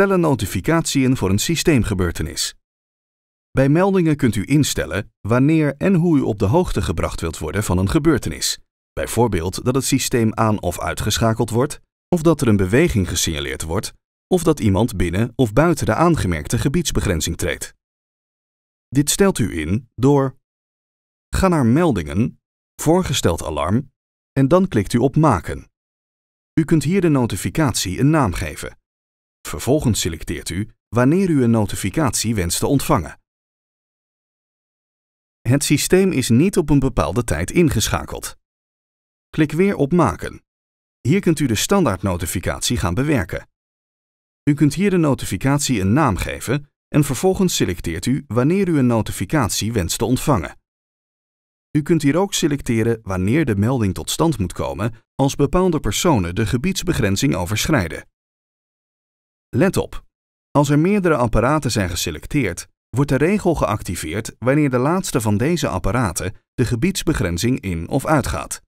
Stel een notificatie in voor een systeemgebeurtenis. Bij meldingen kunt u instellen wanneer en hoe u op de hoogte gebracht wilt worden van een gebeurtenis. Bijvoorbeeld dat het systeem aan- of uitgeschakeld wordt, of dat er een beweging gesignaleerd wordt, of dat iemand binnen of buiten de aangemerkte gebiedsbegrenzing treedt. Dit stelt u in door Ga naar Meldingen, Voorgesteld alarm en dan klikt u op Maken. U kunt hier de notificatie een naam geven. Vervolgens selecteert u wanneer u een notificatie wenst te ontvangen. Het systeem is niet op een bepaalde tijd ingeschakeld. Klik weer op Maken. Hier kunt u de standaardnotificatie gaan bewerken. U kunt hier de notificatie een naam geven en vervolgens selecteert u wanneer u een notificatie wenst te ontvangen. U kunt hier ook selecteren wanneer de melding tot stand moet komen als bepaalde personen de gebiedsbegrenzing overschrijden. Let op! Als er meerdere apparaten zijn geselecteerd, wordt de regel geactiveerd wanneer de laatste van deze apparaten de gebiedsbegrenzing in of uitgaat.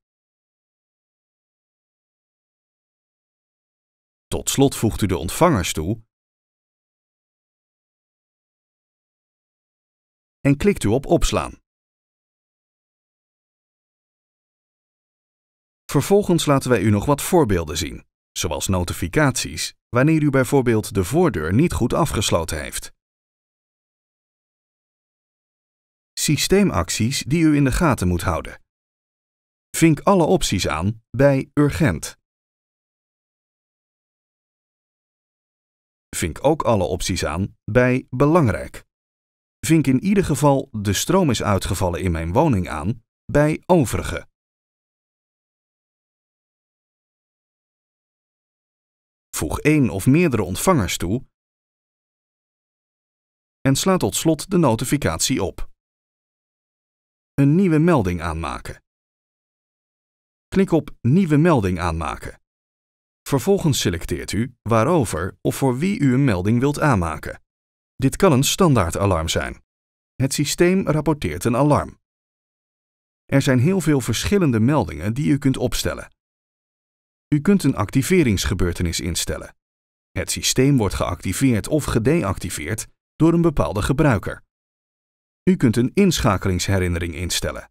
Tot slot voegt u de ontvangers toe en klikt u op opslaan. Vervolgens laten wij u nog wat voorbeelden zien zoals notificaties, wanneer u bijvoorbeeld de voordeur niet goed afgesloten heeft. Systeemacties die u in de gaten moet houden. Vink alle opties aan bij Urgent. Vink ook alle opties aan bij Belangrijk. Vink in ieder geval de stroom is uitgevallen in mijn woning aan bij Overige. voeg één of meerdere ontvangers toe en sla tot slot de notificatie op. Een nieuwe melding aanmaken. Klik op Nieuwe melding aanmaken. Vervolgens selecteert u waarover of voor wie u een melding wilt aanmaken. Dit kan een standaard alarm zijn. Het systeem rapporteert een alarm. Er zijn heel veel verschillende meldingen die u kunt opstellen. U kunt een activeringsgebeurtenis instellen. Het systeem wordt geactiveerd of gedeactiveerd door een bepaalde gebruiker. U kunt een inschakelingsherinnering instellen.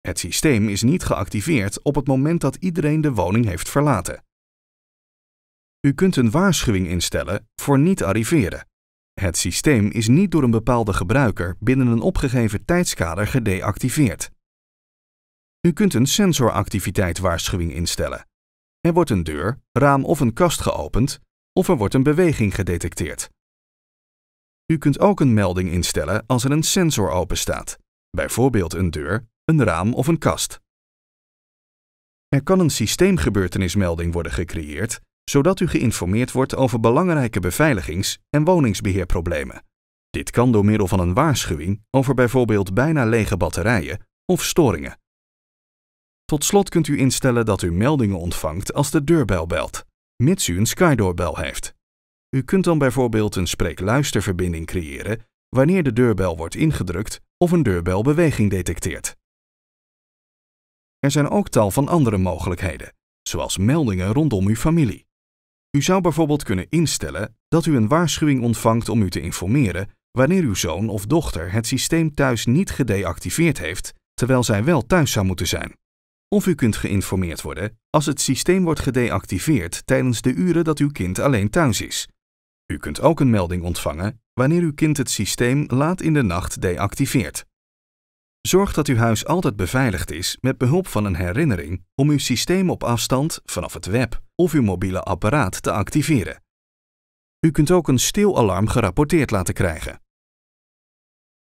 Het systeem is niet geactiveerd op het moment dat iedereen de woning heeft verlaten. U kunt een waarschuwing instellen voor niet arriveren. Het systeem is niet door een bepaalde gebruiker binnen een opgegeven tijdskader gedeactiveerd. U kunt een sensoractiviteit instellen. Er wordt een deur, raam of een kast geopend of er wordt een beweging gedetecteerd. U kunt ook een melding instellen als er een sensor openstaat, bijvoorbeeld een deur, een raam of een kast. Er kan een systeemgebeurtenismelding worden gecreëerd, zodat u geïnformeerd wordt over belangrijke beveiligings- en woningsbeheerproblemen. Dit kan door middel van een waarschuwing over bijvoorbeeld bijna lege batterijen of storingen. Tot slot kunt u instellen dat u meldingen ontvangt als de deurbel belt, mits u een Skydoorbel heeft. U kunt dan bijvoorbeeld een spreekluisterverbinding creëren wanneer de deurbel wordt ingedrukt of een deurbel beweging detecteert. Er zijn ook tal van andere mogelijkheden, zoals meldingen rondom uw familie. U zou bijvoorbeeld kunnen instellen dat u een waarschuwing ontvangt om u te informeren wanneer uw zoon of dochter het systeem thuis niet gedeactiveerd heeft, terwijl zij wel thuis zou moeten zijn. Of u kunt geïnformeerd worden als het systeem wordt gedeactiveerd tijdens de uren dat uw kind alleen thuis is. U kunt ook een melding ontvangen wanneer uw kind het systeem laat in de nacht deactiveert. Zorg dat uw huis altijd beveiligd is met behulp van een herinnering om uw systeem op afstand vanaf het web of uw mobiele apparaat te activeren. U kunt ook een stilalarm gerapporteerd laten krijgen.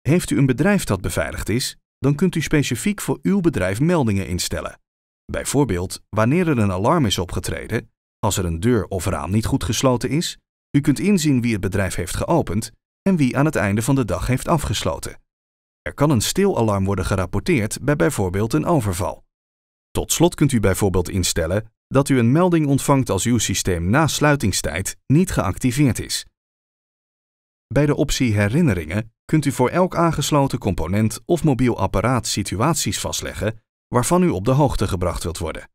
Heeft u een bedrijf dat beveiligd is, dan kunt u specifiek voor uw bedrijf meldingen instellen. Bijvoorbeeld wanneer er een alarm is opgetreden, als er een deur of raam niet goed gesloten is, u kunt inzien wie het bedrijf heeft geopend en wie aan het einde van de dag heeft afgesloten. Er kan een stilalarm worden gerapporteerd bij bijvoorbeeld een overval. Tot slot kunt u bijvoorbeeld instellen dat u een melding ontvangt als uw systeem na sluitingstijd niet geactiveerd is. Bij de optie Herinneringen kunt u voor elk aangesloten component of mobiel apparaat situaties vastleggen waarvan u op de hoogte gebracht wilt worden.